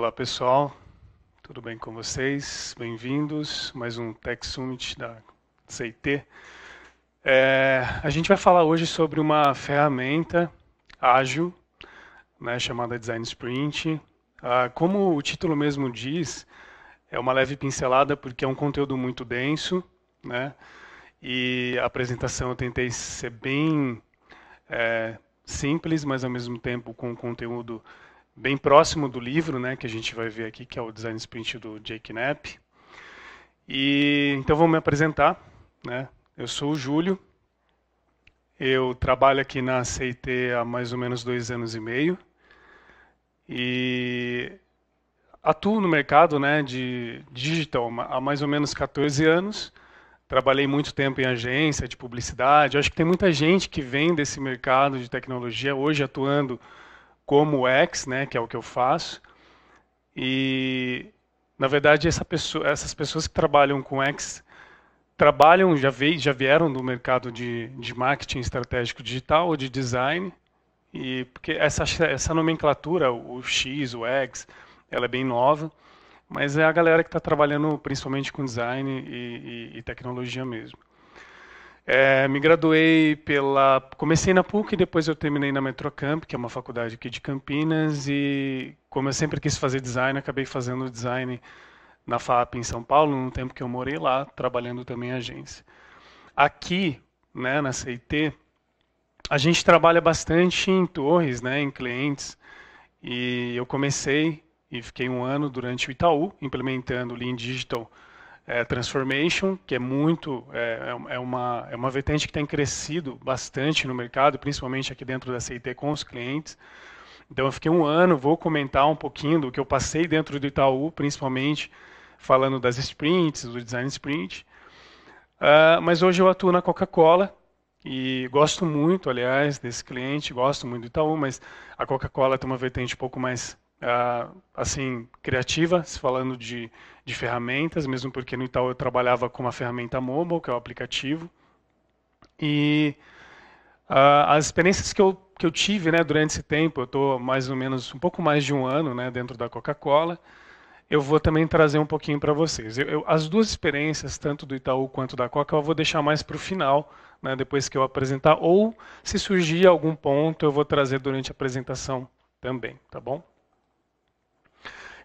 Olá pessoal, tudo bem com vocês? Bem-vindos mais um Tech Summit da CIT. É, a gente vai falar hoje sobre uma ferramenta ágil, né, chamada Design Sprint. Ah, como o título mesmo diz, é uma leve pincelada porque é um conteúdo muito denso, né? E a apresentação eu tentei ser bem é, simples, mas ao mesmo tempo com conteúdo bem próximo do livro, né, que a gente vai ver aqui, que é o Design Sprint do Jake Knapp. E então vou me apresentar, né? Eu sou o Júlio. Eu trabalho aqui na CIT há mais ou menos dois anos e meio e atuo no mercado, né, de digital há mais ou menos 14 anos. Trabalhei muito tempo em agência de publicidade. Eu acho que tem muita gente que vem desse mercado de tecnologia hoje atuando como UX, né, que é o que eu faço. E na verdade essa pessoa, essas pessoas que trabalham com UX trabalham já veio, já vieram do mercado de, de marketing estratégico digital ou de design e porque essa essa nomenclatura o X, o X, ela é bem nova, mas é a galera que está trabalhando principalmente com design e, e, e tecnologia mesmo. É, me graduei pela. Comecei na PUC, depois eu terminei na Metrocamp, que é uma faculdade aqui de Campinas, e como eu sempre quis fazer design, acabei fazendo design na FAP em São Paulo, no tempo que eu morei lá, trabalhando também em agência. Aqui, né, na CIT, a gente trabalha bastante em torres, né, em clientes, e eu comecei e fiquei um ano durante o Itaú implementando Lean Digital é, Transformation, que é muito, é, é, é, uma, é uma vertente que tem crescido bastante no mercado, principalmente aqui dentro da CIT com os clientes. Então eu fiquei um ano, vou comentar um pouquinho do que eu passei dentro do Itaú, principalmente falando das sprints, do design sprint. Uh, mas hoje eu atuo na Coca-Cola, e gosto muito, aliás, desse cliente, gosto muito do Itaú, mas a Coca-Cola tem uma vertente um pouco mais uh, assim criativa, falando de, de ferramentas, mesmo porque no Itaú eu trabalhava com uma ferramenta mobile, que é o aplicativo. E uh, as experiências que eu, que eu tive né, durante esse tempo, eu estou mais ou menos um pouco mais de um ano né, dentro da Coca-Cola, eu vou também trazer um pouquinho para vocês. Eu, eu, as duas experiências, tanto do Itaú quanto da Coca, eu vou deixar mais para o final, né, depois que eu apresentar, ou se surgir algum ponto, eu vou trazer durante a apresentação também, tá bom?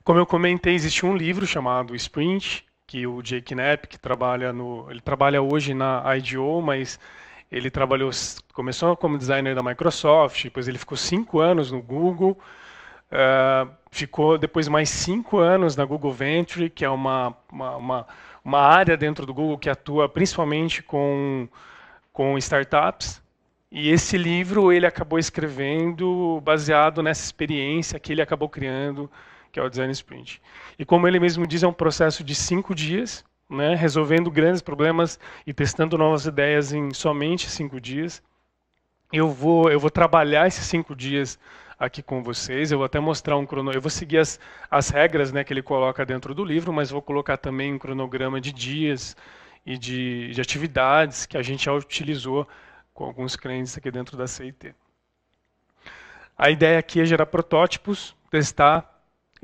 Como eu comentei, existe um livro chamado Sprint, que o Jake Knapp, que trabalha no, ele trabalha hoje na IDEO, mas ele trabalhou, começou como designer da Microsoft, depois ele ficou cinco anos no Google, uh, ficou depois mais cinco anos na Google Venture, que é uma, uma, uma, uma área dentro do Google que atua principalmente com, com startups. E esse livro ele acabou escrevendo baseado nessa experiência que ele acabou criando que é o design sprint. E como ele mesmo diz, é um processo de cinco dias, né, resolvendo grandes problemas e testando novas ideias em somente cinco dias. Eu vou, eu vou trabalhar esses cinco dias aqui com vocês. Eu vou até mostrar um cronograma. Eu vou seguir as, as regras né, que ele coloca dentro do livro, mas vou colocar também um cronograma de dias e de, de atividades que a gente já utilizou com alguns clientes aqui dentro da CIT. A ideia aqui é gerar protótipos, testar,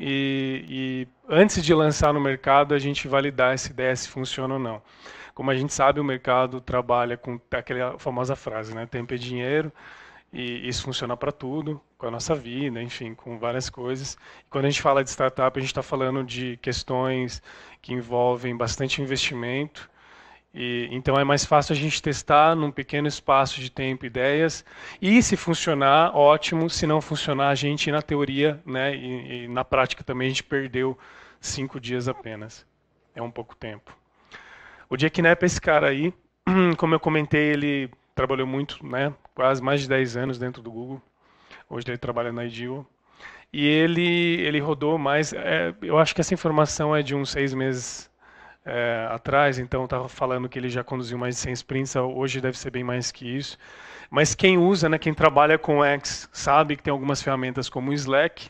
e, e antes de lançar no mercado a gente validar essa ideia se funciona ou não. Como a gente sabe, o mercado trabalha com aquela famosa frase, né? Tempo é dinheiro e isso funciona para tudo, com a nossa vida, enfim, com várias coisas. E quando a gente fala de startup, a gente está falando de questões que envolvem bastante investimento e, então é mais fácil a gente testar num pequeno espaço de tempo ideias e se funcionar, ótimo. Se não funcionar, a gente na teoria, né, e, e na prática também a gente perdeu cinco dias apenas. É um pouco tempo. O Jack Knapp é esse cara aí, como eu comentei, ele trabalhou muito, né, quase mais de 10 anos dentro do Google. Hoje ele trabalha na IDEO. E ele ele rodou mais, é, eu acho que essa informação é de uns seis meses é, atrás, então estava falando que ele já conduziu mais de 100 sprints, então hoje deve ser bem mais que isso. Mas quem usa, né, quem trabalha com X, sabe que tem algumas ferramentas como o Slack,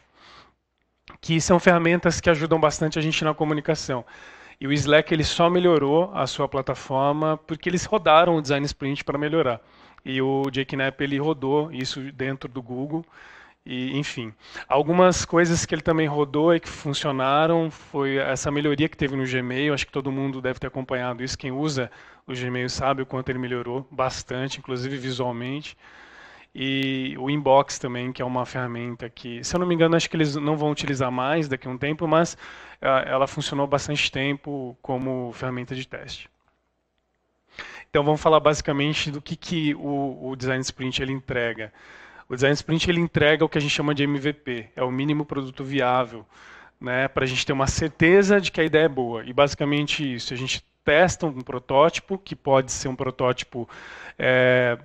que são ferramentas que ajudam bastante a gente na comunicação. E o Slack ele só melhorou a sua plataforma porque eles rodaram o Design Sprint para melhorar. E o Jake Knapp ele rodou isso dentro do Google e, enfim, algumas coisas que ele também rodou e que funcionaram foi essa melhoria que teve no Gmail. Acho que todo mundo deve ter acompanhado isso. Quem usa o Gmail sabe o quanto ele melhorou bastante, inclusive visualmente. E o inbox também, que é uma ferramenta que, se eu não me engano, acho que eles não vão utilizar mais daqui a um tempo, mas é, ela funcionou bastante tempo como ferramenta de teste. Então vamos falar basicamente do que, que o, o Design Sprint ele entrega. O design sprint ele entrega o que a gente chama de MVP, é o mínimo produto viável, né, para a gente ter uma certeza de que a ideia é boa. E basicamente isso, a gente testa um protótipo que pode ser um protótipo é,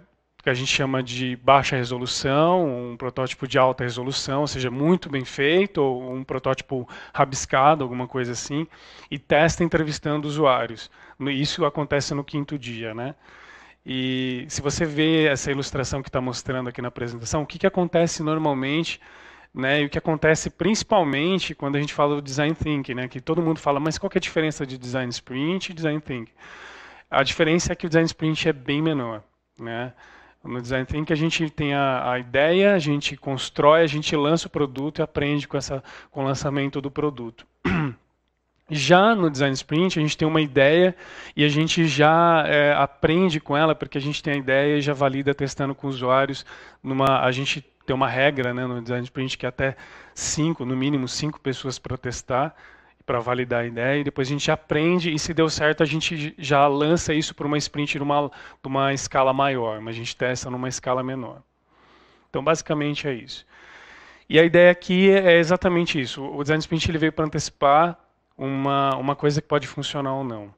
que a gente chama de baixa resolução, um protótipo de alta resolução, ou seja, muito bem feito, ou um protótipo rabiscado, alguma coisa assim, e testa entrevistando usuários. Isso acontece no quinto dia, né? E se você vê essa ilustração que está mostrando aqui na apresentação, o que, que acontece normalmente, né, e o que acontece principalmente quando a gente fala do design thinking, né, que todo mundo fala, mas qual é a diferença de design sprint e design thinking? A diferença é que o design sprint é bem menor. Né? No design thinking a gente tem a, a ideia, a gente constrói, a gente lança o produto e aprende com, essa, com o lançamento do produto. Já no Design Sprint, a gente tem uma ideia e a gente já é, aprende com ela, porque a gente tem a ideia e já valida testando com usuários. Numa, a gente tem uma regra né, no Design Sprint que é até cinco, no mínimo cinco pessoas para testar, para validar a ideia, e depois a gente aprende e se deu certo, a gente já lança isso para uma sprint numa, uma escala maior, mas a gente testa numa escala menor. Então, basicamente é isso. E a ideia aqui é exatamente isso. O Design Sprint ele veio para antecipar uma, uma coisa que pode funcionar ou não.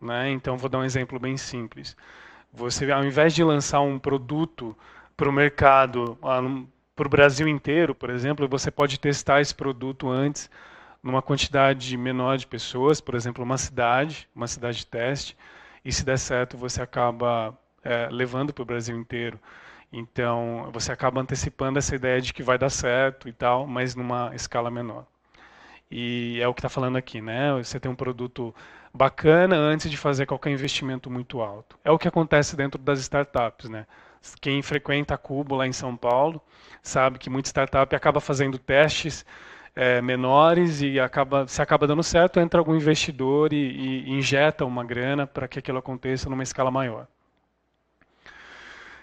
Né? Então, vou dar um exemplo bem simples. Você, ao invés de lançar um produto para o mercado, ah, para o Brasil inteiro, por exemplo, você pode testar esse produto antes numa quantidade menor de pessoas, por exemplo, uma cidade, uma cidade de teste, e se der certo, você acaba é, levando para o Brasil inteiro. Então, você acaba antecipando essa ideia de que vai dar certo e tal, mas numa escala menor. E é o que está falando aqui, né? Você tem um produto bacana antes de fazer qualquer investimento muito alto. É o que acontece dentro das startups, né? Quem frequenta a Cubo lá em São Paulo sabe que muita startup acaba fazendo testes é, menores e acaba, se acaba dando certo, entra algum investidor e, e injeta uma grana para que aquilo aconteça numa escala maior.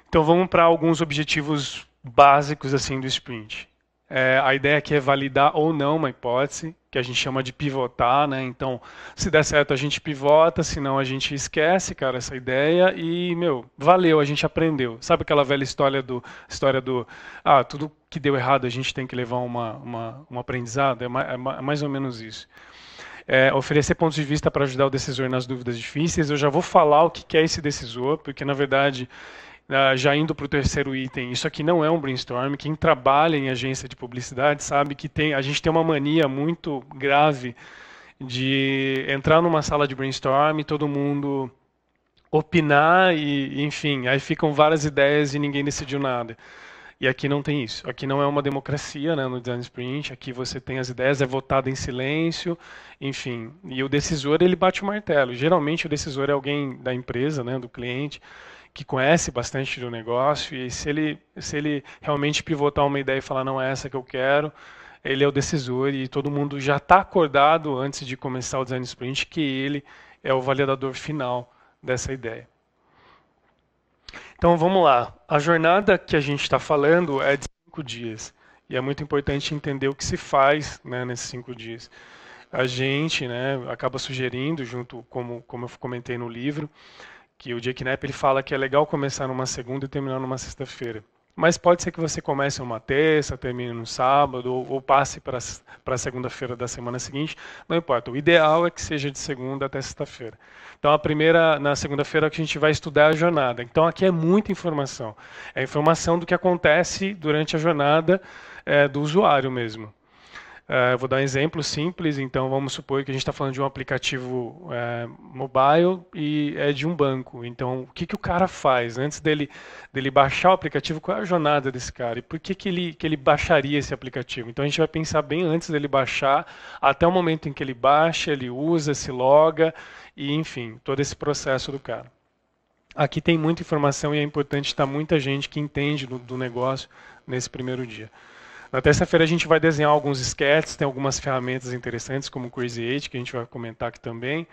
Então vamos para alguns objetivos básicos assim do sprint. É, a ideia aqui é validar ou não uma hipótese, que a gente chama de pivotar, né? Então, se der certo a gente pivota, se não a gente esquece, cara, essa ideia e, meu, valeu, a gente aprendeu. Sabe aquela velha história do, história do ah, tudo que deu errado a gente tem que levar uma, uma, um aprendizado? É, é, é mais ou menos isso. É, oferecer pontos de vista para ajudar o decisor nas dúvidas difíceis. Eu já vou falar o que é esse decisor, porque, na verdade, ah, já indo para o terceiro item, isso aqui não é um brainstorm. Quem trabalha em agência de publicidade sabe que tem, a gente tem uma mania muito grave de entrar numa sala de brainstorm e todo mundo opinar e, enfim, aí ficam várias ideias e ninguém decidiu nada. E aqui não tem isso. Aqui não é uma democracia né, no design sprint, aqui você tem as ideias, é votada em silêncio, enfim. E o decisor, ele bate o martelo. Geralmente o decisor é alguém da empresa, né, do cliente, que conhece bastante do negócio e se ele, se ele realmente pivotar uma ideia e falar, não é essa que eu quero, ele é o decisor e todo mundo já está acordado antes de começar o design sprint que ele é o validador final dessa ideia. Então vamos lá. A jornada que a gente está falando é de cinco dias. E é muito importante entender o que se faz né, nesses cinco dias. A gente né, acaba sugerindo, junto como, como eu comentei no livro, que o Jake Knapp ele fala que é legal começar numa segunda e terminar numa sexta-feira mas pode ser que você comece uma terça, termine no sábado, ou, ou passe para a segunda-feira da semana seguinte, não importa. O ideal é que seja de segunda até sexta-feira. Então, a primeira, na segunda-feira, que a gente vai estudar a jornada. Então, aqui é muita informação. É informação do que acontece durante a jornada é, do usuário mesmo. Uh, vou dar um exemplo simples, então vamos supor que a gente está falando de um aplicativo uh, mobile e é de um banco. Então, o que, que o cara faz? Antes dele, dele baixar o aplicativo, qual é a jornada desse cara? E por que, que, ele, que ele baixaria esse aplicativo? Então, a gente vai pensar bem antes dele baixar, até o momento em que ele baixa, ele usa, se loga, e enfim, todo esse processo do cara. Aqui tem muita informação e é importante estar tá muita gente que entende do, do negócio nesse primeiro dia. Na terça-feira a gente vai desenhar alguns sketches, tem algumas ferramentas interessantes como o Crazy8, que a gente vai comentar aqui também.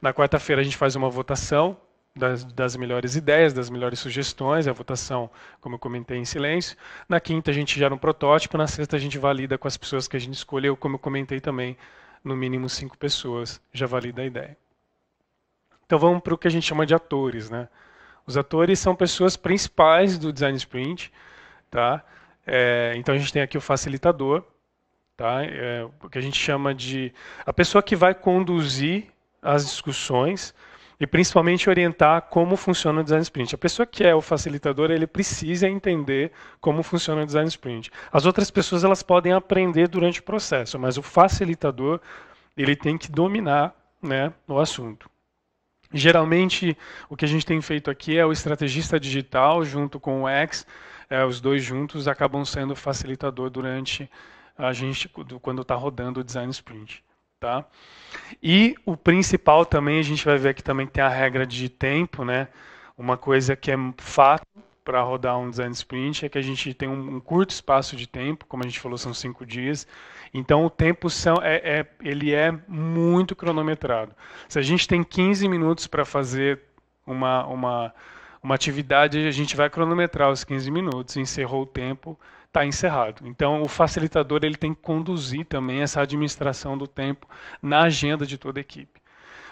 Na quarta-feira a gente faz uma votação das, das, melhores ideias, das melhores sugestões, a votação, como eu comentei, em silêncio. Na quinta a gente gera um protótipo, na sexta a gente valida com as pessoas que a gente escolheu, como eu comentei também, no mínimo cinco pessoas já valida a ideia. Então vamos para o que a gente chama de atores, né? Os atores são pessoas principais do design sprint, tá? É, então a gente tem aqui o facilitador, tá? É, o que a gente chama de a pessoa que vai conduzir as discussões e principalmente orientar como funciona o design sprint. A pessoa que é o facilitador, ele precisa entender como funciona o design sprint. As outras pessoas elas podem aprender durante o processo, mas o facilitador ele tem que dominar, né, o assunto. Geralmente o que a gente tem feito aqui é o estrategista digital junto com o X é, os dois juntos acabam sendo facilitador durante a gente quando está rodando o design sprint. Tá? E o principal também, a gente vai ver que também tem a regra de tempo, né? Uma coisa que é fato para rodar um design sprint é que a gente tem um, um, curto espaço de tempo, como a gente falou, são cinco dias. Então o tempo são, é, é ele é muito cronometrado. Se a gente tem 15 minutos para fazer uma, uma uma atividade, a gente vai cronometrar os 15 minutos, encerrou o tempo, está encerrado. Então, o facilitador ele tem que conduzir também essa administração do tempo na agenda de toda a equipe.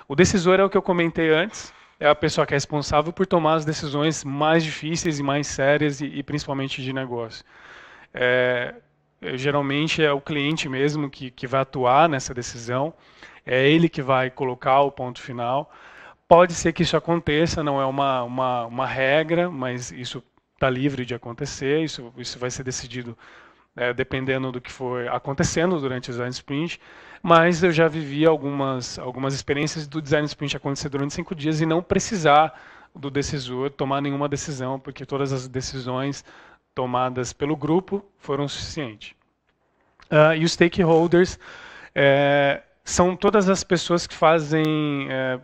O decisor é o que eu comentei antes, é a pessoa que é responsável por tomar as decisões mais difíceis e mais sérias e, e principalmente de negócio. É, é geralmente é o cliente mesmo que, que vai atuar nessa decisão, é ele que vai colocar o ponto final. Pode ser que isso aconteça, não é uma, uma, uma regra, mas isso está livre de acontecer, isso, isso vai ser decidido é, dependendo do que for acontecendo durante o design sprint, mas eu já vivi algumas, algumas experiências do design sprint acontecer durante cinco dias e não precisar do decisor tomar nenhuma decisão, porque todas as decisões tomadas pelo grupo foram suficientes. Uh, e os stakeholders é, são todas as pessoas que fazem é,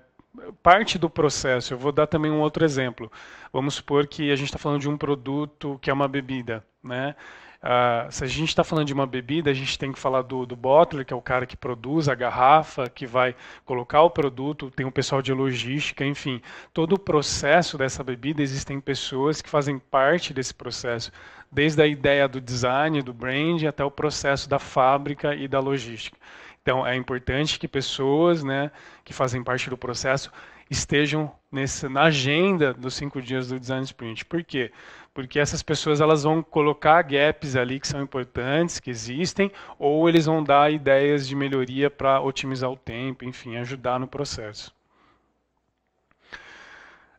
parte do processo. Eu vou dar também um outro exemplo. Vamos supor que a gente está falando de um produto que é uma bebida, né? Uh, se a gente está falando de uma bebida, a gente tem que falar do, do bottler, que é o cara que produz a garrafa, que vai colocar o produto, tem o um pessoal de logística, enfim. Todo o processo dessa bebida, existem pessoas que fazem parte desse processo, desde a ideia do design, do brand, até o processo da fábrica e da logística. Então, é importante que pessoas né, que fazem parte do processo estejam nesse, na agenda dos cinco dias do Design Sprint. Por quê? Porque essas pessoas elas vão colocar gaps ali que são importantes, que existem, ou eles vão dar ideias de melhoria para otimizar o tempo, enfim, ajudar no processo.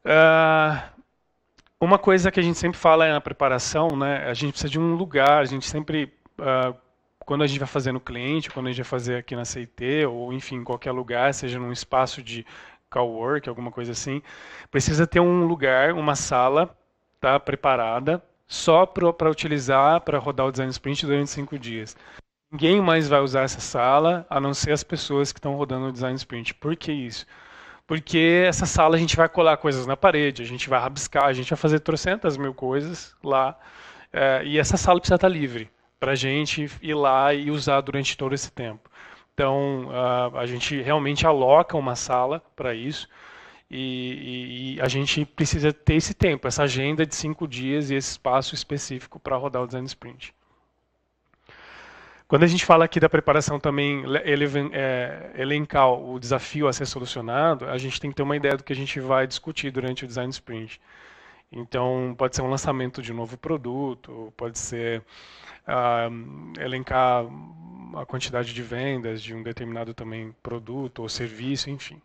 Uh, uma coisa que a gente sempre fala na é preparação, né, a gente precisa de um lugar, a gente sempre uh, quando a gente vai fazer no cliente, quando a gente vai fazer aqui na CIT, ou enfim, em qualquer lugar, seja num espaço de cowork, alguma coisa assim, precisa ter um lugar, uma sala, tá preparada só para utilizar, para rodar o design sprint durante cinco dias. Ninguém mais vai usar essa sala, a não ser as pessoas que estão rodando o design sprint. Por que isso? Porque essa sala a gente vai colar coisas na parede, a gente vai rabiscar, a gente vai fazer trocentas mil coisas lá, é, e essa sala precisa estar tá livre para a gente ir lá e usar durante todo esse tempo. Então, a, a gente realmente aloca uma sala para isso e, e, e, a gente precisa ter esse tempo, essa agenda de cinco dias e esse espaço específico para rodar o Design Sprint. Quando a gente fala aqui da preparação também, eleven, é, elencar o desafio a ser solucionado, a gente tem que ter uma ideia do que a gente vai discutir durante o Design Sprint. Então, pode ser um lançamento de um novo produto, pode ser uh, elencar a quantidade de vendas de um determinado também produto ou serviço, enfim.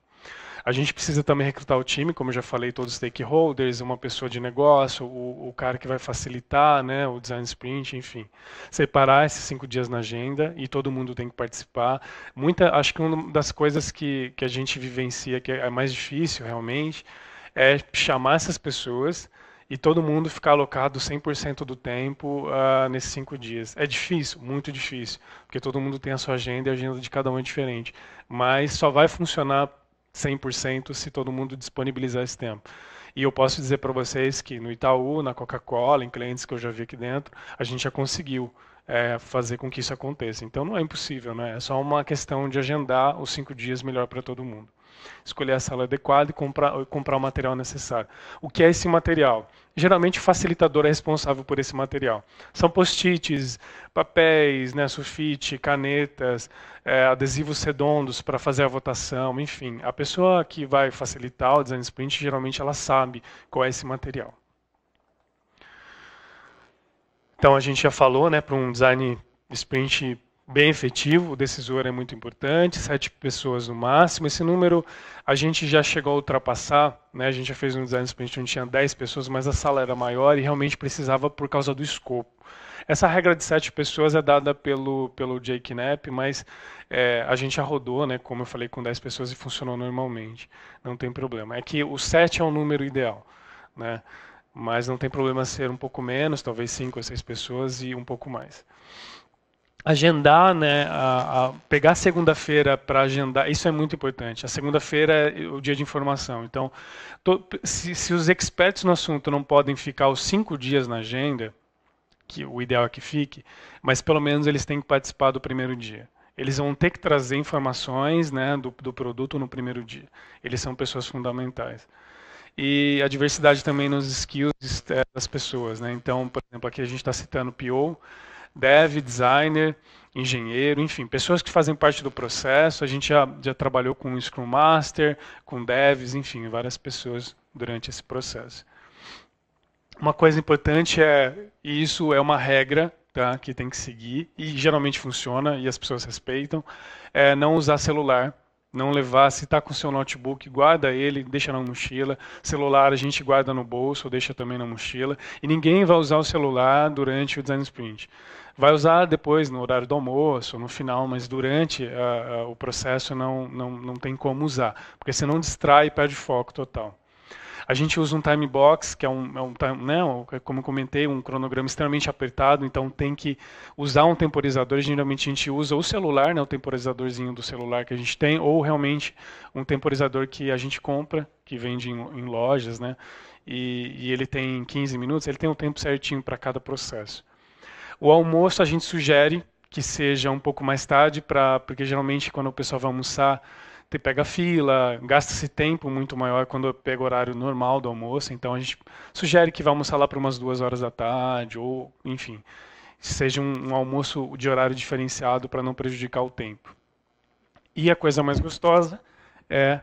A gente precisa também recrutar o time, como eu já falei, todos os stakeholders, uma pessoa de negócio, o, o, cara que vai facilitar né, o design sprint, enfim. Separar esses cinco dias na agenda e todo mundo tem que participar. Muita, acho que uma das coisas que, que a gente vivencia que é mais difícil realmente é chamar essas pessoas e todo mundo ficar alocado 100% do tempo uh, nesses cinco dias. É difícil, muito difícil, porque todo mundo tem a sua agenda e a agenda de cada um é diferente. Mas só vai funcionar 100% se todo mundo disponibilizar esse tempo. E eu posso dizer para vocês que no Itaú, na Coca-Cola, em clientes que eu já vi aqui dentro, a gente já conseguiu é, fazer com que isso aconteça. Então não é impossível, né? é só uma questão de agendar os cinco dias melhor para todo mundo escolher a sala adequada e comprar, comprar o material necessário. O que é esse material? Geralmente o facilitador é responsável por esse material. São post-its, papéis, né, sulfite, canetas, é, adesivos redondos para fazer a votação, enfim. A pessoa que vai facilitar o design sprint, geralmente ela sabe qual é esse material. Então a gente já falou, né, para um design sprint bem efetivo, o decisor é muito importante, sete pessoas no máximo. Esse número a gente já chegou a ultrapassar, né? a gente já fez um design sprint onde a gente tinha dez pessoas, mas a sala era maior e realmente precisava por causa do escopo. Essa regra de sete pessoas é dada pelo, pelo Jake Knapp, mas é, a gente já rodou, né, como eu falei, com dez pessoas e funcionou normalmente. Não tem problema. É que o sete é o número ideal. Né? Mas não tem problema ser um pouco menos, talvez cinco ou seis pessoas e um pouco mais agendar, né, a, a pegar segunda-feira para agendar, isso é muito importante. A segunda-feira é o dia de informação. Então, se, se, os experts no assunto não podem ficar os cinco dias na agenda, que o ideal é que fique, mas pelo menos eles têm que participar do primeiro dia. Eles vão ter que trazer informações né, do, do produto no primeiro dia. Eles são pessoas fundamentais e a diversidade também nos skills eh, das pessoas, né? Então, por exemplo, aqui a gente está citando o PO, dev, designer, engenheiro, enfim, pessoas que fazem parte do processo. A gente já, já trabalhou com Scrum Master, com devs, enfim, várias pessoas durante esse processo. Uma coisa importante é, e isso é uma regra tá, que tem que seguir, e geralmente funciona e as pessoas respeitam, é não usar celular não levar, se está com seu notebook, guarda ele, deixa na mochila. Celular a gente guarda no bolso, deixa também na mochila. E ninguém vai usar o celular durante o design sprint. Vai usar depois, no horário do almoço, no final, mas durante uh, uh, o processo não, não, não tem como usar, porque senão distrai e perde foco total. A gente usa um time box, que é um, é um time, né, como eu comentei, um cronograma extremamente apertado, então tem que usar um temporizador. Geralmente a gente usa o celular, né, o temporizadorzinho do celular que a gente tem, ou realmente um temporizador que a gente compra, que vende em, em lojas, né, e, e ele tem 15 minutos, ele tem um tempo certinho para cada processo. O almoço a gente sugere que seja um pouco mais tarde, pra, porque geralmente quando o pessoal vai almoçar, te pega fila, gasta-se tempo muito maior quando pega o horário normal do almoço, então a gente sugere que vá almoçar lá para umas duas horas da tarde, ou enfim, seja um, um almoço de horário diferenciado para não prejudicar o tempo. E a coisa mais gostosa é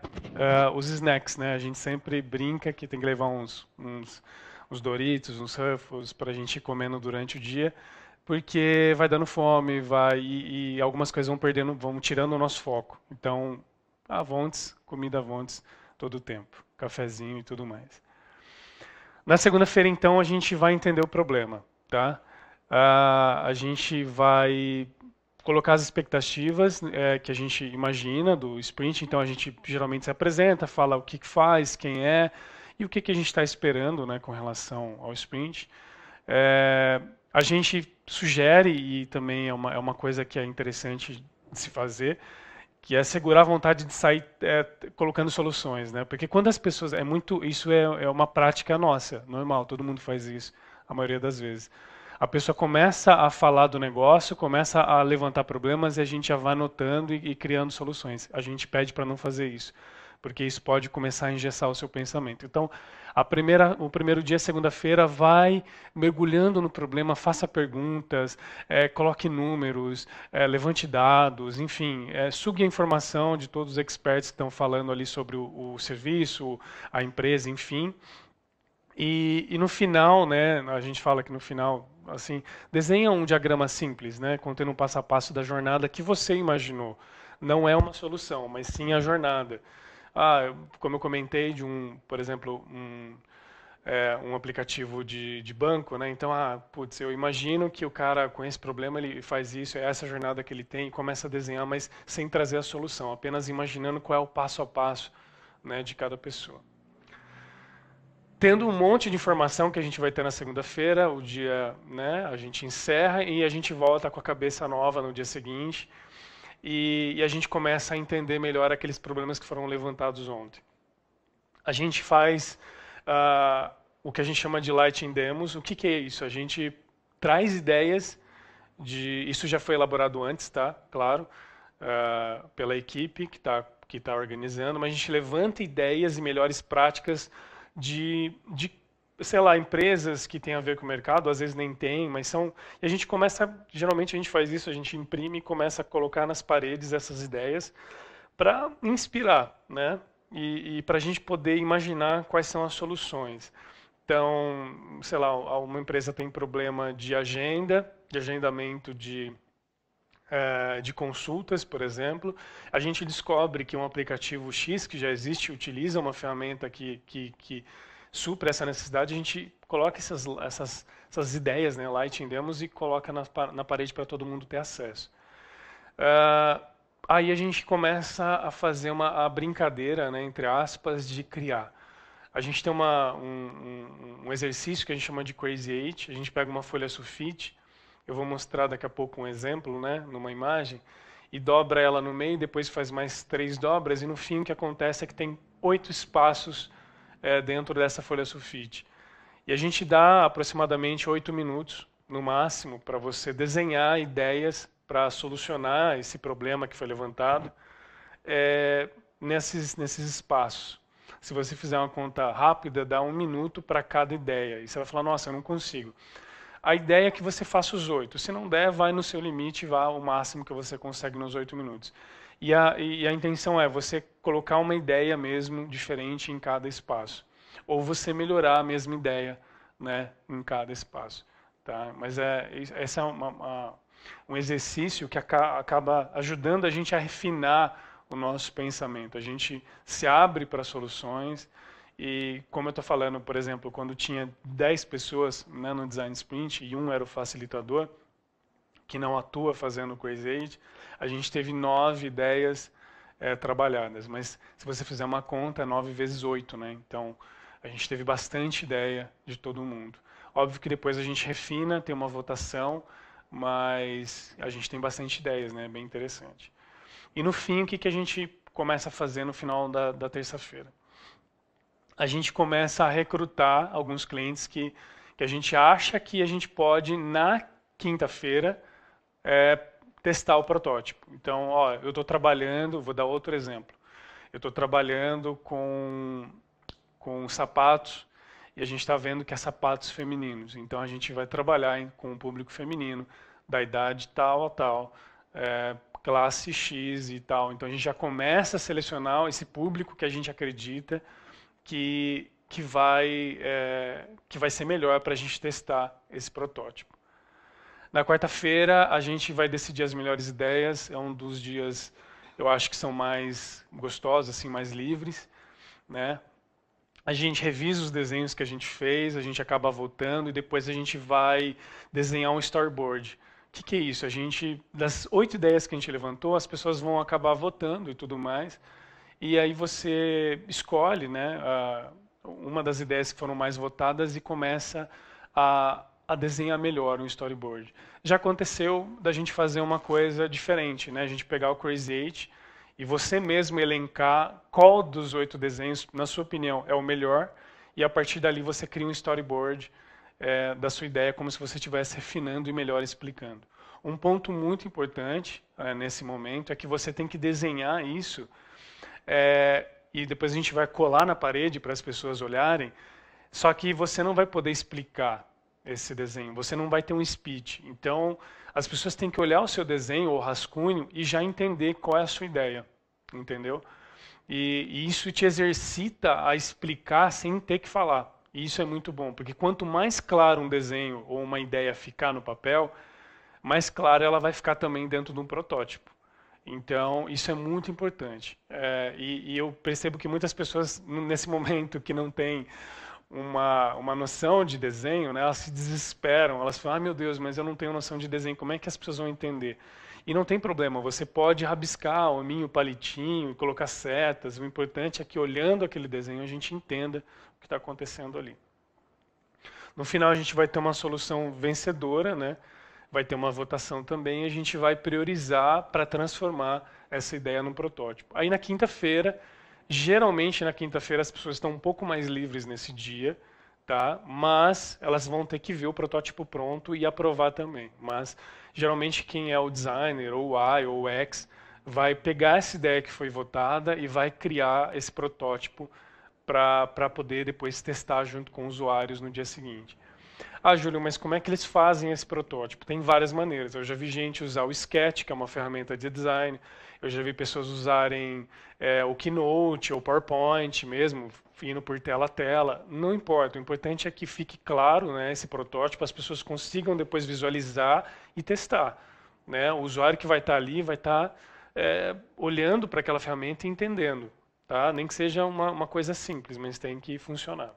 uh, os snacks, né? A gente sempre brinca que tem que levar uns, uns, uns Doritos, uns Ruffles para a gente ir comendo durante o dia, porque vai dando fome, vai e, e algumas coisas vão perdendo, vão tirando o nosso foco. Então Avontes, comida Avontes todo o tempo, cafezinho e tudo mais. Na segunda-feira, então, a gente vai entender o problema, tá? a gente vai colocar as expectativas é, que a gente imagina do sprint, então a gente geralmente se apresenta, fala o que faz, quem é e o que, que a gente está esperando né, com relação ao sprint. É, a gente sugere, e também é uma, é uma coisa que é interessante de se fazer, que é segurar a vontade de sair é, colocando soluções, né? Porque quando as pessoas é muito, isso é, é uma prática nossa, normal, todo mundo faz isso, a maioria das vezes. A pessoa começa a falar do negócio, começa a levantar problemas e a gente já vai anotando e, e criando soluções. A gente pede para não fazer isso porque isso pode começar a engessar o seu pensamento. Então, a primeira, o primeiro dia, segunda-feira, vai mergulhando no problema, faça perguntas, é, coloque números, é, levante dados, enfim, é, sugue a informação de todos os experts que estão falando ali sobre o, o serviço, a empresa, enfim. E, e no final, né, a gente fala que no final assim, desenha um diagrama simples, né, contendo um passo a passo da jornada que você imaginou. Não é uma solução, mas sim a jornada ah, como eu comentei, de um, por exemplo, um, é, um aplicativo de, de, banco, né? Então, ah, putz, eu imagino que o cara com esse problema ele faz isso, é essa jornada que ele tem e começa a desenhar, mas sem trazer a solução, apenas imaginando qual é o passo a passo né, de cada pessoa. Tendo um monte de informação que a gente vai ter na segunda-feira, o dia, né, a gente encerra e a gente volta com a cabeça nova no dia seguinte e, e a gente começa a entender melhor aqueles problemas que foram levantados ontem. A gente faz uh, o que a gente chama de Lighting Demos. O que, que é isso? A gente traz ideias de. Isso já foi elaborado antes, tá? Claro, uh, pela equipe que está que tá organizando, mas a gente levanta ideias e melhores práticas de, de sei lá, empresas que têm a ver com o mercado, às vezes nem tem, mas são. E a gente começa, geralmente a gente faz isso, a gente imprime e começa a colocar nas paredes essas ideias para inspirar, né? E, e para a gente poder imaginar quais são as soluções. Então, sei lá, uma empresa tem problema de agenda, de agendamento de eh, de consultas, por exemplo, a gente descobre que um aplicativo X que já existe utiliza uma ferramenta que, que, que supra essa necessidade, a gente coloca essas, essas, essas ideias, né, Lighting Demos, e coloca na, na parede para todo mundo ter acesso. Uh, aí a gente começa a fazer uma a brincadeira, né, entre aspas, de criar. A gente tem uma, um, um, um exercício que a gente chama de Crazy Eight, a gente pega uma folha sulfite, eu vou mostrar daqui a pouco um exemplo, né, numa imagem, e dobra ela no meio, depois faz mais três dobras, e no fim o que acontece é que tem oito espaços é, dentro dessa folha sulfite. E a gente dá aproximadamente oito minutos, no máximo, para você desenhar ideias para solucionar esse problema que foi levantado é, nesses, nesses espaços. Se você fizer uma conta rápida, dá um minuto para cada ideia. E você vai falar, nossa, eu não consigo. A ideia é que você faça os oito. Se não der, vai no seu limite, vá ao máximo que você consegue nos oito minutos. E a, e a intenção é você colocar uma ideia mesmo diferente em cada espaço. Ou você melhorar a mesma ideia né, em cada espaço. Tá? Mas é, esse é uma, uma, um exercício que aca, acaba ajudando a gente a refinar o nosso pensamento. A gente se abre para soluções. E como eu estou falando, por exemplo, quando tinha 10 pessoas né, no Design Sprint e um era o facilitador, que não atua fazendo Coisate, a gente teve nove ideias é, trabalhadas. Mas se você fizer uma conta, é nove vezes oito, né? Então a gente teve bastante ideia de todo mundo. Óbvio que depois a gente refina, tem uma votação, mas a gente tem bastante ideias, né? Bem interessante. E no fim, o que, que a gente começa a fazer no final da, da terça-feira? A gente começa a recrutar alguns clientes que, que a gente acha que a gente pode, na quinta-feira, é testar o protótipo. Então, ó, eu estou trabalhando, vou dar outro exemplo. Eu estou trabalhando com, com sapatos e a gente está vendo que é sapatos femininos. Então, a gente vai trabalhar com o público feminino da idade tal a tal, é, classe X e tal. Então, a gente já começa a selecionar esse público que a gente acredita que, que, vai, é, que vai ser melhor para a gente testar esse protótipo. Na quarta-feira, a gente vai decidir as melhores ideias. É um dos dias, eu acho que são mais gostosos, assim, mais livres. Né? A gente revisa os desenhos que a gente fez, a gente acaba voltando e depois a gente vai desenhar um storyboard. O que, que é isso? A gente, das oito ideias que a gente levantou, as pessoas vão acabar votando e tudo mais. E aí você escolhe né, uma das ideias que foram mais votadas e começa a a desenhar melhor um storyboard. Já aconteceu da gente fazer uma coisa diferente, né? A gente pegar o Crazy Eight e você mesmo elencar qual dos oito desenhos, na sua opinião, é o melhor, e a partir dali você cria um storyboard é, da sua ideia, como se você estivesse refinando e melhor explicando. Um ponto muito importante é, nesse momento é que você tem que desenhar isso, é, e depois a gente vai colar na parede para as pessoas olharem, só que você não vai poder explicar esse desenho. Você não vai ter um speech. Então, as pessoas têm que olhar o seu desenho ou rascunho e já entender qual é a sua ideia, entendeu? E, e, isso te exercita a explicar sem ter que falar. E isso é muito bom, porque quanto mais claro um desenho ou uma ideia ficar no papel, mais clara ela vai ficar também dentro de um protótipo. Então, isso é muito importante. É, e, e eu percebo que muitas pessoas, nesse momento que não tem uma, uma noção de desenho, né, elas se desesperam, elas falam, ah, meu Deus, mas eu não tenho noção de desenho, como é que as pessoas vão entender? E não tem problema, você pode rabiscar o minho, o palitinho, e colocar setas, o importante é que olhando aquele desenho a gente entenda o que está acontecendo ali. No final a gente vai ter uma solução vencedora, né? vai ter uma votação também, a gente vai priorizar para transformar essa ideia num protótipo. Aí na quinta-feira Geralmente na quinta-feira as pessoas estão um pouco mais livres nesse dia, tá? Mas elas vão ter que ver o protótipo pronto e aprovar também. Mas geralmente quem é o designer, ou o I, ou o X, vai pegar essa ideia que foi votada e vai criar esse protótipo para poder depois testar junto com usuários no dia seguinte. Ah, Júlio, mas como é que eles fazem esse protótipo? Tem várias maneiras. Eu já vi gente usar o Sketch, que é uma ferramenta de design. Eu já vi pessoas usarem é, o Keynote ou PowerPoint mesmo, indo por tela a tela. Não importa, o importante é que fique claro né, esse protótipo, as pessoas consigam depois visualizar e testar. Né? O usuário que vai estar ali vai estar é, olhando para aquela ferramenta e entendendo. Tá? Nem que seja uma, uma coisa simples, mas tem que funcionar.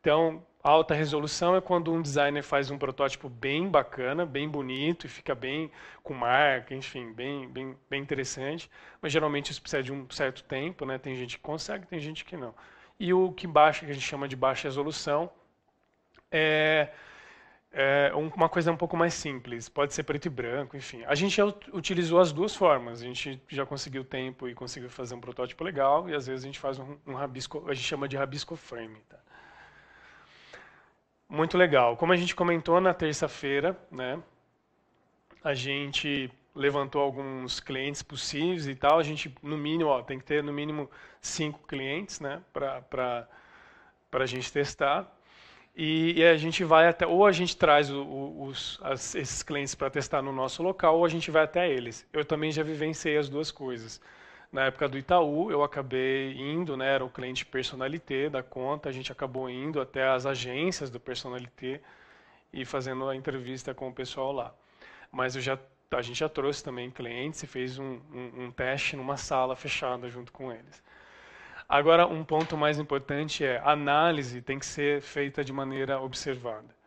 Então, Alta resolução é quando um designer faz um protótipo bem bacana, bem bonito e fica bem com marca, enfim, bem, bem, bem interessante. Mas geralmente isso precisa de um certo tempo, né? Tem gente que consegue, tem gente que não. E o que baixa, que a gente chama de baixa resolução, é, é uma coisa um pouco mais simples. Pode ser preto e branco, enfim. A gente utilizou as duas formas. A gente já conseguiu tempo e conseguiu fazer um protótipo legal. E às vezes a gente faz um, um rabisco, a gente chama de rabisco frame, tá? Muito legal. Como a gente comentou na terça-feira, né? A gente levantou alguns clientes possíveis e tal. A gente, no mínimo, ó, tem que ter no mínimo cinco clientes, né? Para a gente testar. E, e, a gente vai até, ou a gente traz o, os, as, esses clientes para testar no nosso local, ou a gente vai até eles. Eu também já vivenciei as duas coisas na época do Itaú, eu acabei indo, né, era o cliente personalité da conta, a gente acabou indo até as agências do personalité e fazendo a entrevista com o pessoal lá. Mas eu já, a gente já trouxe também clientes e fez um, um, um teste numa sala fechada junto com eles. Agora, um ponto mais importante é a análise tem que ser feita de maneira observada.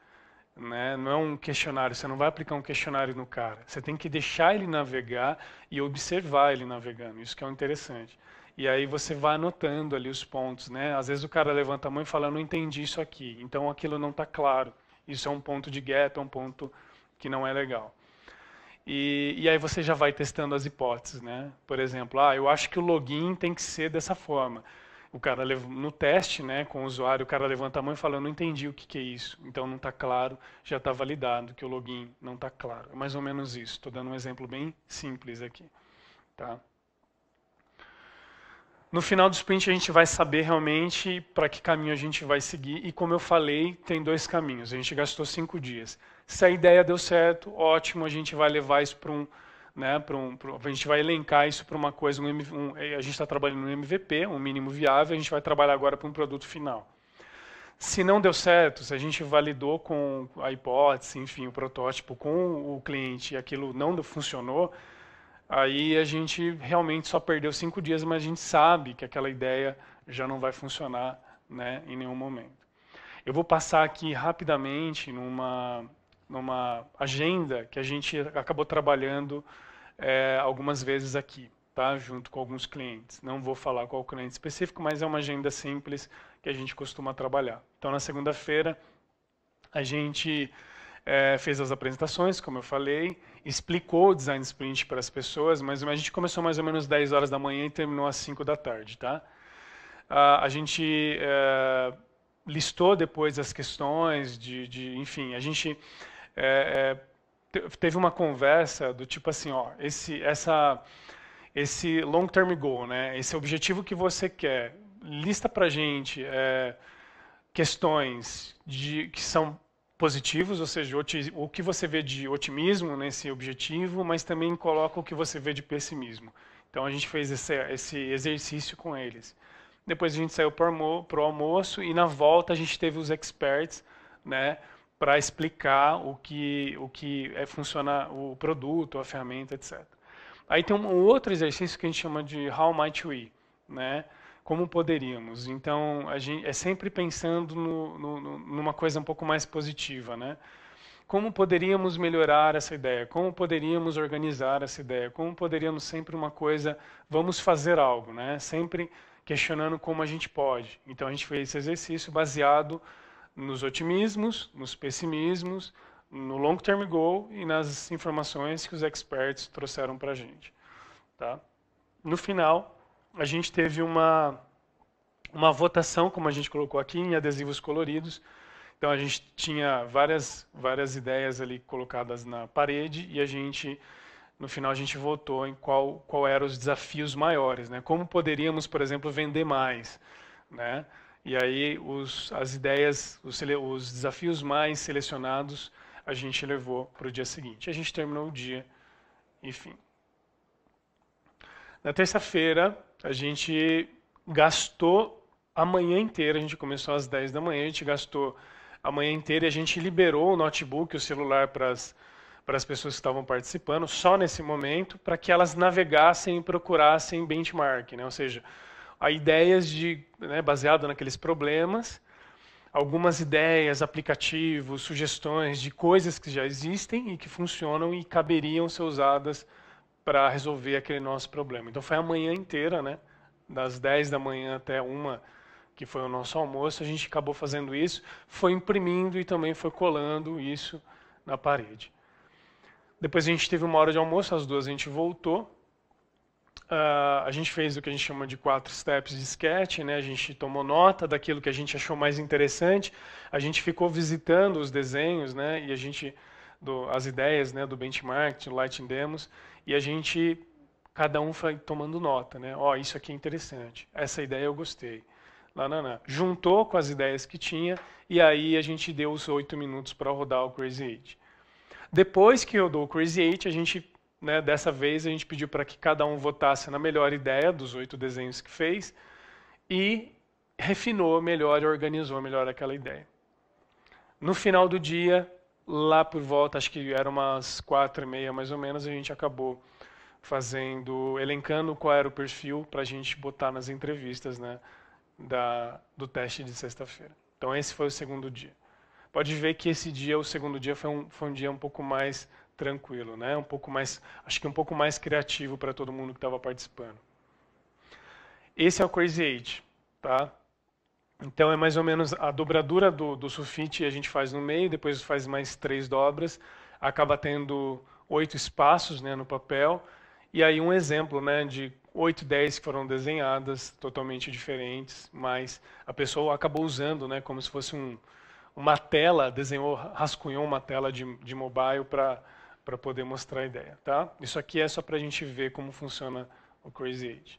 Né? Não é um questionário, você não vai aplicar um questionário no cara. Você tem que deixar ele navegar e observar ele navegando. Isso que é o interessante. E aí você vai anotando ali os pontos, né? Às vezes o cara levanta a mão e fala, não entendi isso aqui. Então aquilo não está claro. Isso é um ponto de gueto, é um ponto que não é legal. E, e, aí você já vai testando as hipóteses, né? Por exemplo, ah, eu acho que o login tem que ser dessa forma o cara no teste, né, com o usuário, o cara levanta a mão e fala, eu não entendi o que, que é isso. Então não está claro, já está validado que o login não está claro. É mais ou menos isso. Estou dando um exemplo bem simples aqui. Tá? No final do sprint a gente vai saber realmente para que caminho a gente vai seguir e como eu falei tem dois caminhos. A gente gastou cinco dias. Se a ideia deu certo, ótimo, a gente vai levar isso para um né? um, a gente vai elencar isso para uma coisa, um, um, é, a gente está trabalhando no MVP, um mínimo viável, a gente vai trabalhar agora para um produto final. Se não deu certo, se a gente validou com a hipótese, enfim, o protótipo com o cliente e aquilo não funcionou, aí a gente realmente só perdeu cinco dias, mas a gente sabe que aquela ideia já não vai funcionar né, em nenhum momento. Eu vou passar aqui rapidamente numa numa agenda que a gente acabou trabalhando é, algumas vezes aqui, tá? junto com alguns clientes. Não vou falar qual cliente específico, mas é uma agenda simples que a gente costuma trabalhar. Então, na segunda-feira, a gente é, fez as apresentações, como eu falei, explicou o design sprint para as pessoas, mas a gente começou mais ou menos 10 horas da manhã e terminou às 5 da tarde. Tá? a, gente é, listou depois as questões de, de enfim, a gente é, é teve uma conversa do tipo assim, ó, esse, essa, esse long term goal, né? Esse objetivo que você quer, lista para gente é, questões de que são positivos, ou seja, o que você vê de otimismo nesse objetivo, mas também coloca o que você vê de pessimismo. Então a gente fez esse, esse exercício com eles. Depois a gente saiu para o almoço e na volta a gente teve os experts, né? para explicar o que, o que é, funciona o produto, a ferramenta, etc. Aí tem um outro exercício que a gente chama de How Might We, né? Como poderíamos? Então, a gente é sempre pensando no, no, numa coisa um pouco mais positiva, né? Como poderíamos melhorar essa ideia? Como poderíamos organizar essa ideia? Como poderíamos sempre uma coisa, vamos fazer algo, né? Sempre questionando como a gente pode. Então, a gente fez esse exercício baseado nos otimismos, nos pessimismos, no long term goal e nas informações que os experts trouxeram para a gente. Tá? No final, a gente teve uma, uma votação, como a gente colocou aqui, em adesivos coloridos. Então a gente tinha várias, várias ideias ali colocadas na parede e a gente no final a gente votou em qual qual eram os desafios maiores, né? Como poderíamos, por exemplo, vender mais, né? E aí os, as ideias, os, os desafios mais selecionados, a gente levou para o dia seguinte. A gente terminou o dia, enfim. Na terça-feira, a gente gastou a manhã inteira, a gente começou às 10 da manhã, a gente gastou a manhã inteira e a gente liberou o notebook, o celular para as pessoas que estavam participando, só nesse momento, para que elas navegassem e procurassem benchmark, né? ou seja, a ideias de, né, baseado naqueles problemas, algumas ideias, aplicativos, sugestões de coisas que já existem e que funcionam e caberiam ser usadas para resolver aquele nosso problema. Então foi a manhã inteira, né? Das 10 da manhã até uma que foi o nosso almoço, a gente acabou fazendo isso, foi imprimindo e também foi colando isso na parede. Depois a gente teve uma hora de almoço, às duas a gente voltou Uh, a gente fez o que a gente chama de quatro steps de sketch, né? A gente tomou nota daquilo que a gente achou mais interessante, a gente ficou visitando os desenhos, né? E a gente do, as ideias, né? Do benchmark, do Lightning Demos, e a gente cada um foi tomando nota, né? Ó, oh, isso aqui é interessante. Essa ideia eu gostei. Lá, lá, lá. Juntou com as ideias que tinha e aí a gente deu os oito minutos para rodar o Crazy Eight. Depois que eu dou o Crazy Eight, a gente né? Dessa vez a gente pediu para que cada um votasse na melhor ideia dos oito desenhos que fez e refinou melhor e organizou melhor aquela ideia. No final do dia, lá por volta, acho que eram umas quatro e meia mais ou menos, a gente acabou fazendo, elencando qual era o perfil para a gente botar nas entrevistas né, da, do teste de sexta-feira. Então esse foi o segundo dia. Pode ver que esse dia, o segundo dia, foi um, foi um dia um pouco mais tranquilo, né? Um pouco mais, acho que um pouco mais criativo para todo mundo que estava participando. Esse é o Crazy Eight, tá? Então é mais ou menos a dobradura do, do sulfite a gente faz no meio, depois faz mais três dobras, acaba tendo oito espaços, né, no papel. E aí um exemplo, né, de oito dez que foram desenhadas, totalmente diferentes, mas a pessoa acabou usando né, como se fosse um, uma tela, desenhou, rascunhou uma tela de, de mobile para para poder mostrar a ideia, tá? Isso aqui é só para a gente ver como funciona o Crazy Eight.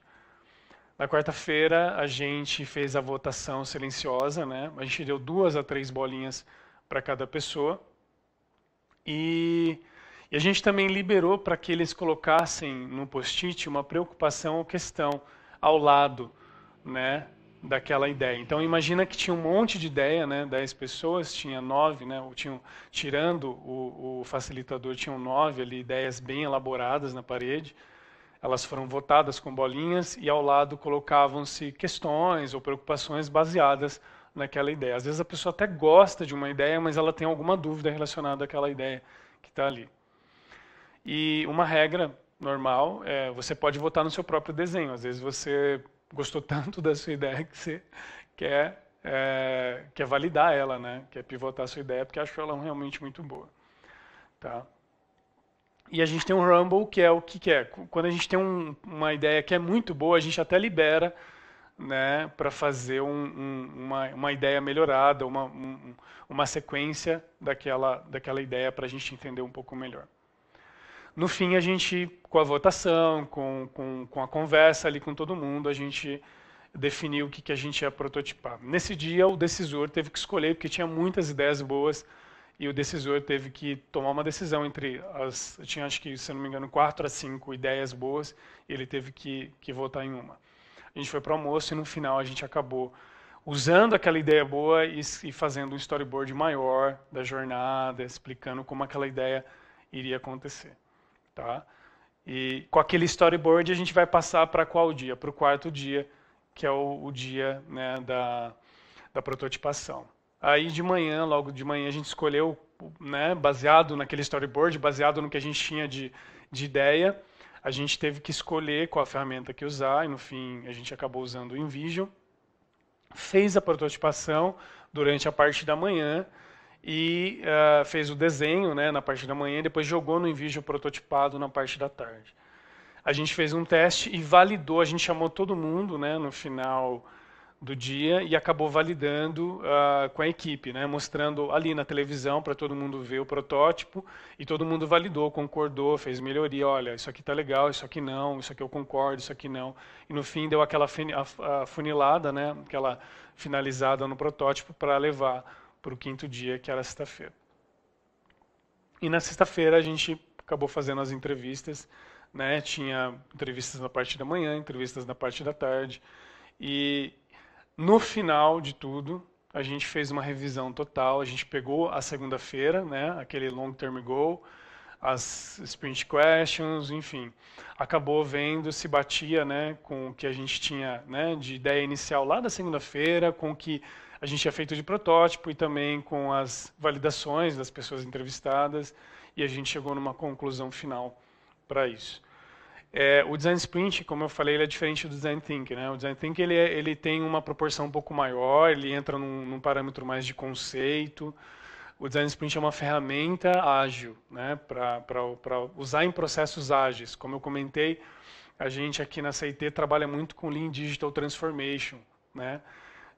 Na quarta-feira a gente fez a votação silenciosa, né? A gente deu duas a três bolinhas para cada pessoa e, e a gente também liberou para que eles colocassem no post-it uma preocupação ou questão ao lado, né? daquela ideia. Então imagina que tinha um monte de ideia, né? Dez pessoas, tinha nove, né? Ou tinham, tirando o, o facilitador, tinham nove ali ideias bem elaboradas na parede. Elas foram votadas com bolinhas e ao lado colocavam-se questões ou preocupações baseadas naquela ideia. Às vezes a pessoa até gosta de uma ideia, mas ela tem alguma dúvida relacionada àquela ideia que está ali. E uma regra normal é você pode votar no seu próprio desenho. Às vezes você gostou tanto da sua ideia que você quer, é, quer validar ela, né? quer pivotar a sua ideia, porque achou ela realmente muito boa. Tá? E a gente tem um Rumble, que é o que, que é. Quando a gente tem um, uma ideia que é muito boa, a gente até libera né, para fazer um, um, uma, uma ideia melhorada, uma, um, uma sequência daquela, daquela ideia para a gente entender um pouco melhor no fim, a gente, com a votação, com, com, com a conversa ali com todo mundo, a gente definiu o que, que a gente ia prototipar. Nesse dia, o decisor teve que escolher, porque tinha muitas ideias boas, e o decisor teve que tomar uma decisão entre as. Tinha, acho que, se não me engano, quatro a cinco ideias boas, e ele teve que, que votar em uma. A gente foi para o almoço e no final a gente acabou usando aquela ideia boa e, e fazendo um storyboard maior da jornada, explicando como aquela ideia iria acontecer. Tá? E com aquele storyboard a gente vai passar para qual dia? Para o quarto dia, que é o, o dia né, da, da prototipação. Aí de manhã, logo de manhã, a gente escolheu, né, baseado naquele storyboard, baseado no que a gente tinha de, de ideia, a gente teve que escolher qual a ferramenta que usar, e no fim a gente acabou usando o InVision. Fez a prototipação durante a parte da manhã, e uh, fez o desenho né, na parte da manhã, e depois jogou no InVisual prototipado na parte da tarde. A gente fez um teste e validou, a gente chamou todo mundo né, no final do dia e acabou validando uh, com a equipe, né, mostrando ali na televisão para todo mundo ver o protótipo e todo mundo validou, concordou, fez melhoria, olha, isso aqui está legal, isso aqui não, isso aqui eu concordo, isso aqui não. E no fim deu aquela funilada, né, aquela finalizada no protótipo para levar para o quinto dia, que era sexta-feira. E na sexta-feira a gente acabou fazendo as entrevistas, né? Tinha entrevistas na parte da manhã, entrevistas na parte da tarde. E no final de tudo, a gente fez uma revisão total. A gente pegou a segunda-feira, né? Aquele long term goal, as sprint questions, enfim, acabou vendo se batia, né? Com o que a gente tinha, né? De ideia inicial lá da segunda-feira, com o que a gente é feito de protótipo e também com as validações das pessoas entrevistadas, e a gente chegou numa conclusão final para isso. É, o design sprint, como eu falei, ele é diferente do design thinking. Né? O design thinking ele, é, ele tem uma proporção um pouco maior, ele entra num, num parâmetro mais de conceito. O design sprint é uma ferramenta ágil, né? para usar em processos ágeis. Como eu comentei, a gente aqui na CIT trabalha muito com Lean Digital Transformation. Né?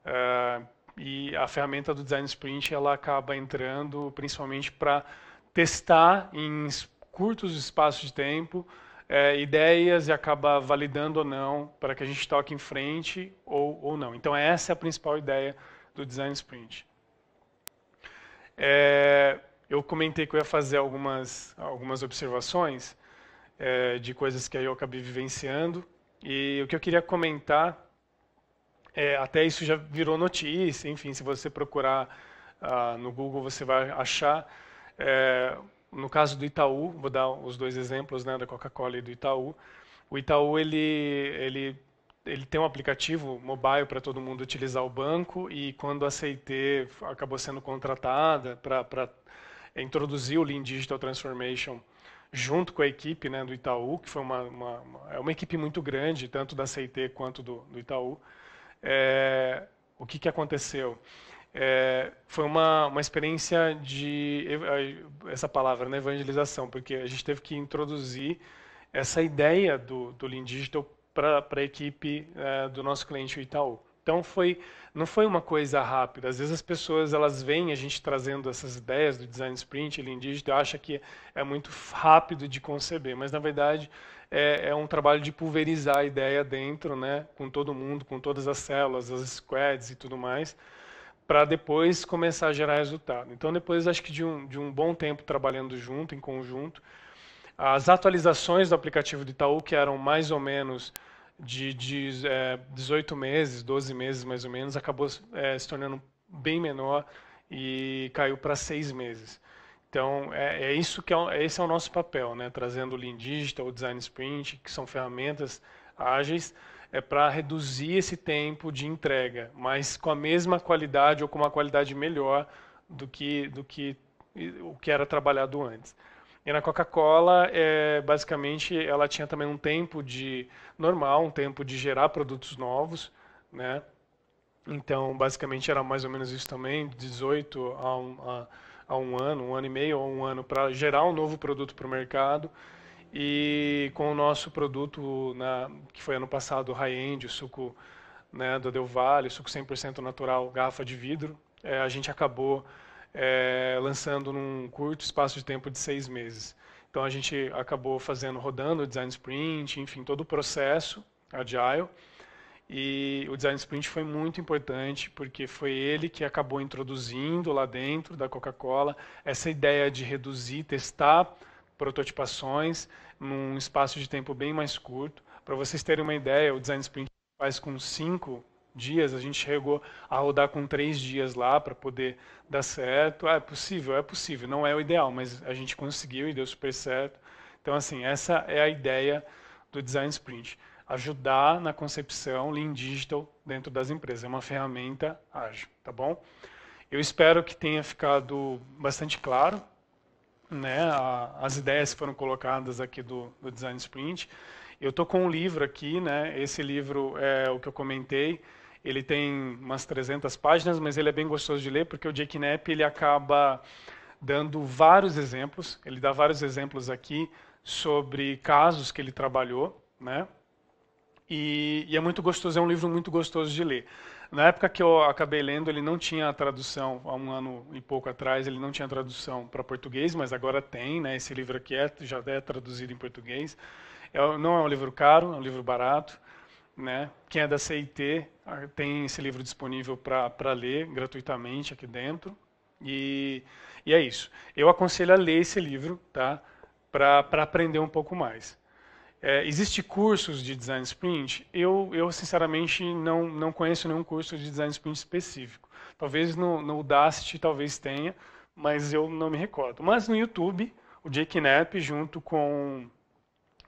Uh, e a ferramenta do Design Sprint ela acaba entrando principalmente para testar em curtos espaços de tempo é, ideias e acaba validando ou não para que a gente toque em frente ou, ou não. Então essa é a principal ideia do Design Sprint. É, eu comentei que eu ia fazer algumas, algumas observações é, de coisas que eu acabei vivenciando e o que eu queria comentar é, até isso já virou notícia, enfim, se você procurar ah, no Google você vai achar. É, no caso do Itaú, vou dar os dois exemplos, né, da Coca-Cola e do Itaú. O Itaú ele ele ele tem um aplicativo mobile para todo mundo utilizar o banco e quando a CIT acabou sendo contratada para introduzir o Lean Digital Transformation junto com a equipe né, do Itaú, que foi uma, uma, uma, é uma equipe muito grande, tanto da CIT quanto do, do Itaú, é, o que, que aconteceu? É, foi uma, uma experiência de é, essa palavra, né, evangelização, porque a gente teve que introduzir essa ideia do, do Lean Digital para a equipe é, do nosso cliente o Itaú. Então foi não foi uma coisa rápida. Às vezes as pessoas elas veem a gente trazendo essas ideias do design sprint, lean digital, acha que é muito rápido de conceber, mas na verdade é, é, um trabalho de pulverizar a ideia dentro, né, com todo mundo, com todas as células, as squads e tudo mais, para depois começar a gerar resultado. Então depois acho que de um, de um bom tempo trabalhando junto, em conjunto, as atualizações do aplicativo de Itaú que eram mais ou menos de, de é, 18 meses, 12 meses mais ou menos, acabou é, se tornando bem menor e caiu para seis meses. Então é, é isso que é, esse é o nosso papel, né? Trazendo o Lean Digital, o Design Sprint, que são ferramentas ágeis, é para reduzir esse tempo de entrega, mas com a mesma qualidade ou com uma qualidade melhor do que do que o que era trabalhado antes. E na Coca-Cola, é, basicamente, ela tinha também um tempo de normal, um tempo de gerar produtos novos, né? Então, basicamente, era mais ou menos isso também, 18 a um, a, a um ano, um ano e meio ou um ano, para gerar um novo produto para o mercado. E com o nosso produto, na, que foi ano passado, high-end, o suco né, da Del Valle, suco 100% natural, garrafa de vidro, é, a gente acabou é, lançando num curto espaço de tempo de seis meses. Então a gente acabou fazendo, rodando o design sprint, enfim, todo o processo agile. E o design sprint foi muito importante porque foi ele que acabou introduzindo lá dentro da Coca-Cola essa ideia de reduzir, testar prototipações num espaço de tempo bem mais curto. Para vocês terem uma ideia, o design sprint faz com cinco dias, a gente chegou a rodar com três dias lá para poder dar certo. Ah, é possível, é possível, não é o ideal, mas a gente conseguiu e deu super certo. Então, assim, essa é a ideia do Design Sprint. Ajudar na concepção Lean Digital dentro das empresas. É uma ferramenta ágil, tá bom? Eu espero que tenha ficado bastante claro né, a, as ideias que foram colocadas aqui do, do Design Sprint. Eu estou com um livro aqui, né? Esse livro é o que eu comentei. Ele tem umas 300 páginas, mas ele é bem gostoso de ler porque o Jake Knapp ele acaba dando vários exemplos. Ele dá vários exemplos aqui sobre casos que ele trabalhou, né? E, e, é muito gostoso, é um livro muito gostoso de ler. Na época que eu acabei lendo, ele não tinha tradução, há um ano e pouco atrás, ele não tinha tradução para português, mas agora tem, né? Esse livro aqui é, já é traduzido em português. É, não é um livro caro, é um livro barato né? Quem é da CIT ah, tem esse livro disponível para ler gratuitamente aqui dentro. E, e é isso. Eu aconselho a ler esse livro, tá? Para aprender um pouco mais. É, Existem cursos de design sprint? Eu, eu sinceramente, não, não conheço nenhum curso de design sprint específico. Talvez no, no Udacity talvez tenha, mas eu não me recordo. Mas no YouTube, o Jake Knapp, junto com,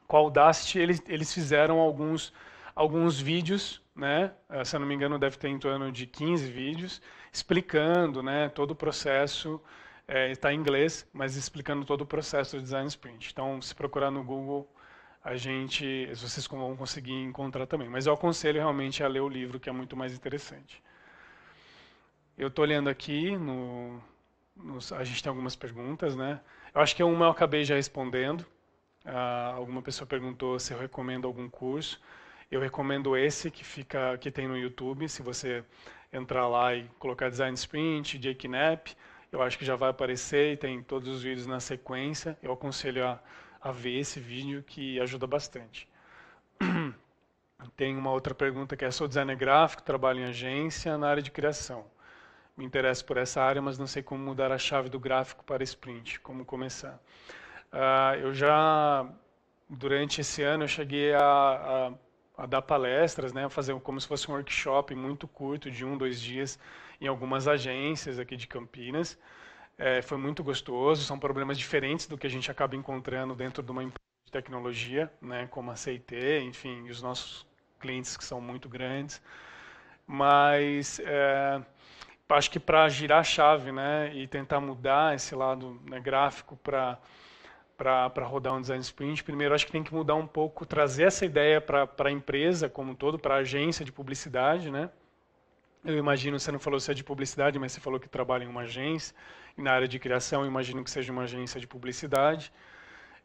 com a Udacity, eles, eles fizeram alguns alguns vídeos, né? Eh, se eu não me engano, deve ter em torno de 15 vídeos, explicando né, todo o processo. Está eh, é, em inglês, mas explicando todo o processo do design sprint. Então, se procurar no Google, a gente, vocês vão conseguir encontrar também. Mas eu aconselho realmente a ler o livro, que é muito mais interessante. Eu estou olhando aqui, no, no, a gente tem algumas perguntas, né? Eu acho que é uma eu acabei já respondendo. Ah, alguma pessoa perguntou se eu recomendo algum curso. Eu recomendo esse que fica que tem no YouTube, se você entrar lá e colocar design sprint, jknap, eu acho que já vai aparecer e tem todos os vídeos na sequência. Eu aconselho a, a ver esse vídeo que ajuda bastante. Tem uma outra pergunta que é: sou designer gráfico, trabalho em agência na área de criação. Me interesso por essa área, mas não sei como mudar a chave do gráfico para sprint. Como começar? Uh, eu já durante esse ano eu cheguei a, a a dar palestras, né, fazer como se fosse um workshop muito curto, de um, dois dias, em algumas agências aqui de Campinas. É, foi muito gostoso, são problemas diferentes do que a gente acaba encontrando dentro de uma empresa de tecnologia, né, como a CIT, enfim, os nossos clientes que são muito grandes. Mas é, acho que para girar a chave né, e tentar mudar esse lado né, gráfico para para rodar um design sprint, primeiro acho que tem que mudar um pouco, trazer essa ideia para a empresa como um todo, para a agência de publicidade, né? Eu imagino, você não falou se é de publicidade, mas você falou que trabalha em uma agência, e na área de criação, eu imagino que seja uma agência de publicidade.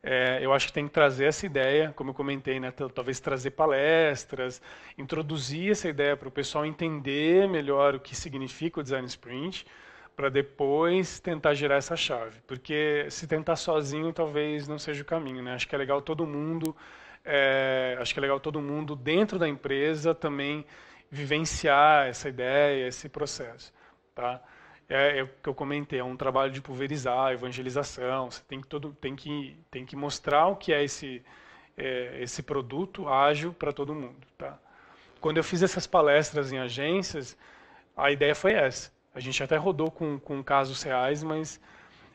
É, eu acho que tem que trazer essa ideia, como eu comentei, né, talvez trazer palestras, introduzir essa ideia para o pessoal entender melhor o que significa o design sprint para depois tentar girar essa chave, porque se tentar sozinho talvez não seja o caminho, né? Acho que é legal todo mundo, é, acho que é legal todo mundo dentro da empresa também vivenciar essa ideia, esse processo, tá? É, é o que eu comentei, é um trabalho de pulverizar, evangelização. Você tem que todo, tem que tem que mostrar o que é esse é, esse produto ágil para todo mundo, tá? Quando eu fiz essas palestras em agências, a ideia foi essa a gente até rodou com, com casos reais, mas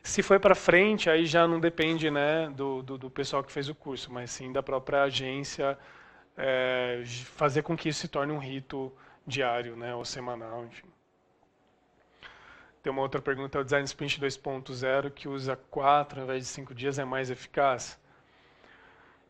se foi para frente, aí já não depende né, do, do, do, pessoal que fez o curso, mas sim da própria agência é, fazer com que isso se torne um rito diário né, ou semanal, enfim. Tem uma outra pergunta, o Design Sprint 2.0, que usa 4 ao invés de 5 dias, é mais eficaz?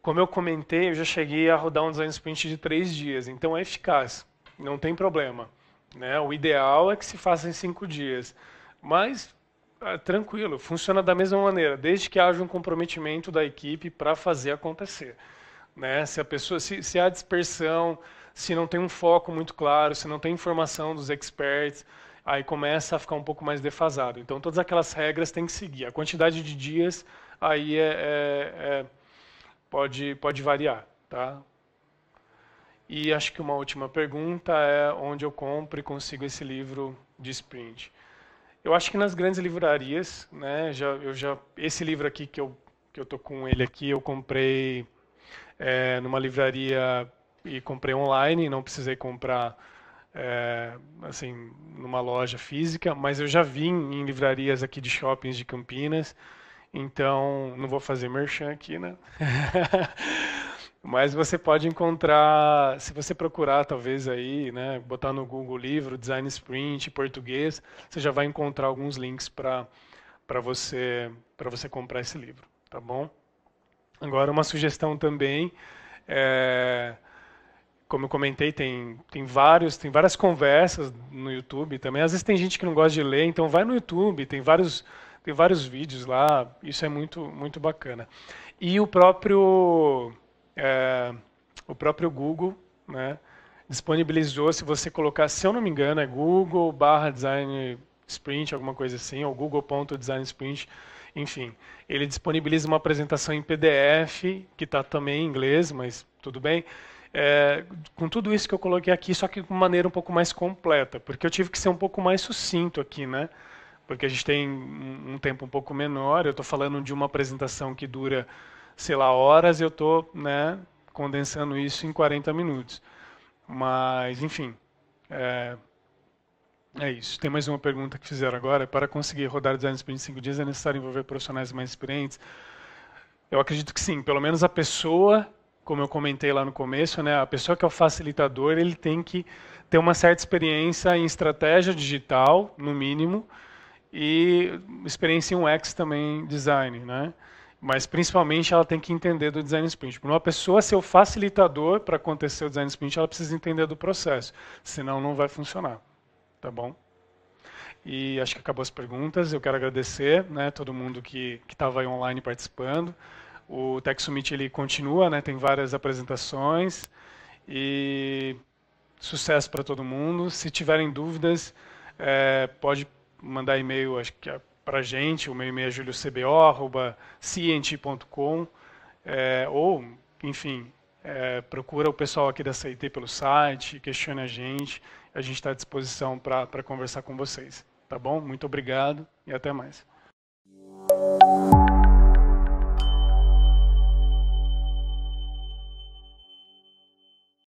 Como eu comentei, eu já cheguei a rodar um Design Sprint de 3 dias, então é eficaz, não tem problema. Né? O ideal é que se faça em cinco dias. Mas, ah, tranquilo, funciona da mesma maneira, desde que haja um comprometimento da equipe para fazer acontecer. Né? Se, a pessoa, se, se há dispersão, se não tem um foco muito claro, se não tem informação dos experts, aí começa a ficar um pouco mais defasado. Então, todas aquelas regras têm que seguir. A quantidade de dias aí é, é, é pode, pode variar, tá? E acho que uma última pergunta é onde eu compro e consigo esse livro de sprint. Eu acho que nas grandes livrarias, né, já, eu já, esse livro aqui que eu que eu tô com ele aqui, eu comprei é, numa livraria e comprei online, não precisei comprar é, assim numa loja física, mas eu já vim em livrarias aqui de shoppings de Campinas, então não vou fazer merchan aqui, né? Mas você pode encontrar, se você procurar talvez aí, né, botar no Google livro Design Sprint português, você já vai encontrar alguns links para para você para você comprar esse livro, tá bom? Agora uma sugestão também, é, como eu comentei, tem tem vários tem várias conversas no YouTube também. Às vezes tem gente que não gosta de ler, então vai no YouTube, tem vários tem vários vídeos lá, isso é muito muito bacana. E o próprio é, o próprio Google né, disponibilizou, se você colocar, se eu não me engano, é Google barra design sprint, alguma coisa assim, ou Google.designsprint, sprint, enfim. Ele disponibiliza uma apresentação em PDF, que está também em inglês, mas tudo bem, é, com tudo isso que eu coloquei aqui, só que de uma maneira um pouco mais completa, porque eu tive que ser um pouco mais sucinto aqui, né? Porque a gente tem um tempo um pouco menor, eu estou falando de uma apresentação que dura sei lá, horas, eu estou né, condensando isso em 40 minutos. Mas, enfim, é, é isso. Tem mais uma pergunta que fizeram agora. Para conseguir rodar design sprint em 5 dias, é necessário envolver profissionais mais experientes? Eu acredito que sim. Pelo menos a pessoa, como eu comentei lá no começo, né, a pessoa que é o facilitador, ele tem que ter uma certa experiência em estratégia digital, no mínimo, e experiência em UX também, design, né? Mas principalmente ela tem que entender do design sprint. Para tipo, uma pessoa ser o facilitador para acontecer o design sprint, ela precisa entender do processo, senão não vai funcionar. Tá bom? E acho que acabou as perguntas. Eu quero agradecer né, todo mundo que estava aí online participando. O Tech Summit ele continua, né, tem várias apresentações. E sucesso para todo mundo. Se tiverem dúvidas, é, pode mandar e-mail, acho que é para a gente, o meu e-mail é juliocbo.cient.com é, ou, enfim, é, procura o pessoal aqui da CIT pelo site, questione a gente, a gente está à disposição para conversar com vocês. Tá bom? Muito obrigado e até mais.